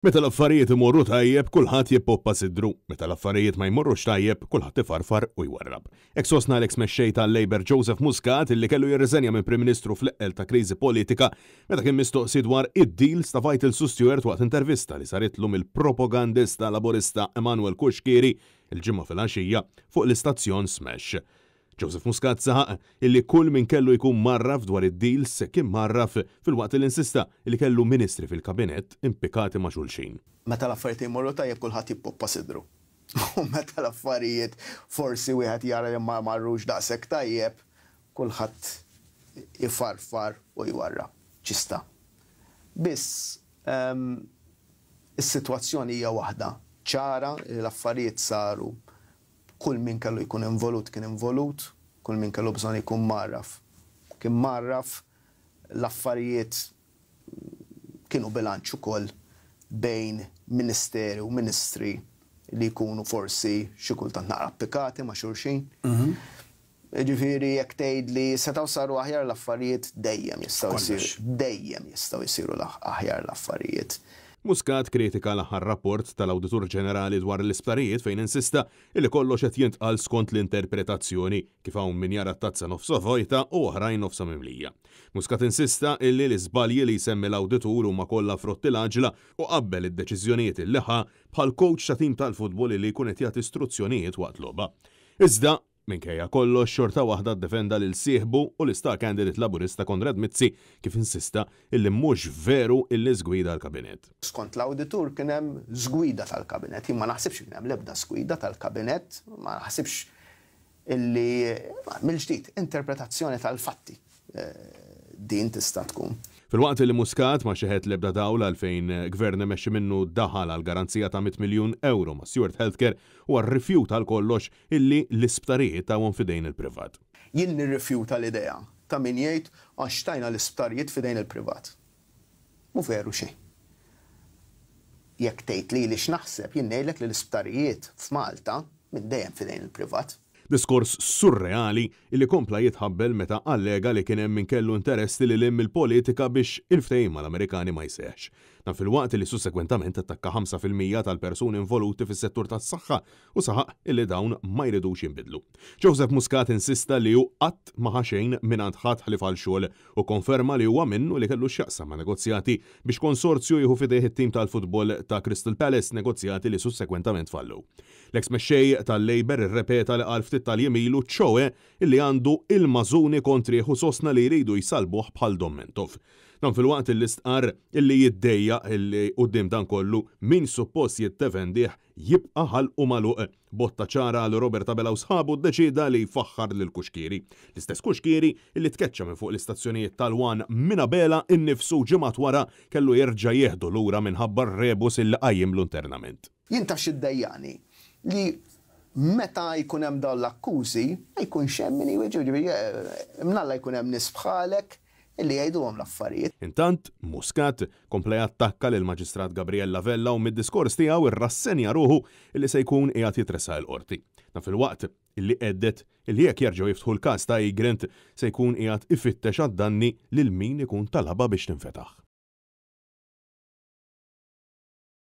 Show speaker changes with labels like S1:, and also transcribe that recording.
S1: Meta l-affarijiet imorru tajjeb, kulħadd jippoppa sidru. Meta l-affarijiet ma jmorrux tajjeb, kulħadd ifarfar u jwarrab. Eksosna l l mexxej tal-Labor Joseph Muscat illi kellu jirriżenja minn Prim Ministru fl-eqel ta' kriżi politika meta kien mistoqsi dwar id-deal stavajt il-sustjuert waqt intervista li saritlu mill-propagandista laborista Emanuel Kuxkiri il-ġimgħa fil-għaxija fuq l-istazzjon Smash. Joseph Muscat saħaq illi kull min kellu jkun marraf dwar id-deals kien marraf fil-waqt li insista li kellu ministri fil-kabinet impikati ma' xulxin. Meta
S2: l-affarijiet imorru tajjeb kulħadd
S1: jippoppa sidru.
S2: U meta l-affarijiet forsi wieħed jara li ma marrux daqshekk tajjeb, kulħadd ifarfar u jwarra. Ċista. Biss ehm, is-sitwazzjoni hija waħda ċara l-affarijiet saru kull min kellu jkun involut kien involut kull minn kellu bżon ikun marraf. Kien marraf l-affarijiet kienu bilanċ ukoll bejn ministeri u ministri li jkunu forsi xi kultant naqra applikati ma' xulxin. Mhm. Ġifiri, jek tgħid li setaw saru aħjar l-affarijiet dejjem jistgħu jsiru. Dejjem
S1: jistgħu jsiru aħjar l-affarijiet. Muscat kritika l-aħħar rapport tal-Awditur Ġenerali dwar l-isptarijiet fejn insista illi kollox qed jintqal skont l-interpretazzjoni kif hawn min jara tazza nofsa vojta u oħrajn nofsa mimlija. Muscat insista illi l-iżbalji li jsemmi l-awditur huma kollha frotti l-aġla u qabbel id-deċiżjonijiet il-leħa bħal coach ta' tim tal-futbol li jkun qed jagħti istruzzjonijiet waqt loba. Iżda Minkejja kollox xorta waħda defenda lil sieħbu u l-istar kandidat laburista Konrad Mizzi kif insista illi mhux veru illi żgwida l-kabinet.
S2: Skont l-auditur kien hemm żgwida tal-kabinet, imma naħsibx kien hemm lebda żgwida tal-kabinet, ma naħsibx illi mill-ġdid interpretazzjoni tal-fatti eh, din tista' tkun.
S1: Fil-waqt li Muscat ma xeħet lebda dawla għalfejn gvern meċi minnu daħal għal garanzija ta' 100 miljon euro ma' Stewart Healthcare u għal-rifjuta għal kollox illi l-isptarijiet ta' għon fidejn il-privat.
S2: Jien nirrifjuta l-idea ta' min jgħid tajna l-isptarijiet fidejn il-privat. Mu veru xej. Jekk tejt li li x'naħseb jien ngħidlek li l-isptarijiet f'Malta minn dejjem fidejn il-privat
S1: diskors surreali illi kompla jitħabbel meta allega li kienem minn kellu interess li l-im il-politika biex il-ftejim mal-Amerikani ma jsejx. Dan fil-waqt li sussekwentament attakka 5% tal-persuni involuti fis-settur tas-saħħa u saħaq illi dawn ma jridux jinbidlu. Joseph Muscat insista li hu qatt ma xejn mingħand li fal-xol xogħol u konferma li huwa minnu li kellu x'jaqsam ma' negozjati biex konsorzju jieħu fidejh it-tim tal-futbol ta' Crystal Palace negozjati li sussekwentament fallu. l ex mexxej tal-Labor irrepeta li qal tal-jemilu ċoe illi għandu il-mażuni u sosna li jridu jisalbuħ bħal Dommentov. Dan fil-waqt l-istqar illi jiddeja illi uddim dan kollu min suppost jittefendih jibqa ħal u maluq botta ċara għal Roberta Bela sħabu deċida li jfaxħar lil kuxkiri L-istess kuxkiri li tkeċċa minn fuq l istazzjoniet tal-wan minna Bela innifsu ġimat wara kellu jerġa' jieħdu lura minħabba rebus il-qajjim l-internament.
S2: Jintax id-dejjani li meta jkun hemm dawn l-akkużi, ma jkunx hemm min jiġri eh, mnalla jkun hemm nies bħalek illi jgħidu għom l-affarijiet.
S1: Intant, Muscat komple attakka l maġistrat Gabriella Vella u mid-diskors tiegħu ir-rassenja ruħu illi se jkun qiegħed jitresa l-qorti. Na fil-waqt illi qeddet illi jekk jerġgħu jiftħu l-każ ta' Igrent se jkun qiegħed ifittex għad-danni lil min ikun talaba biex tinfetaħ.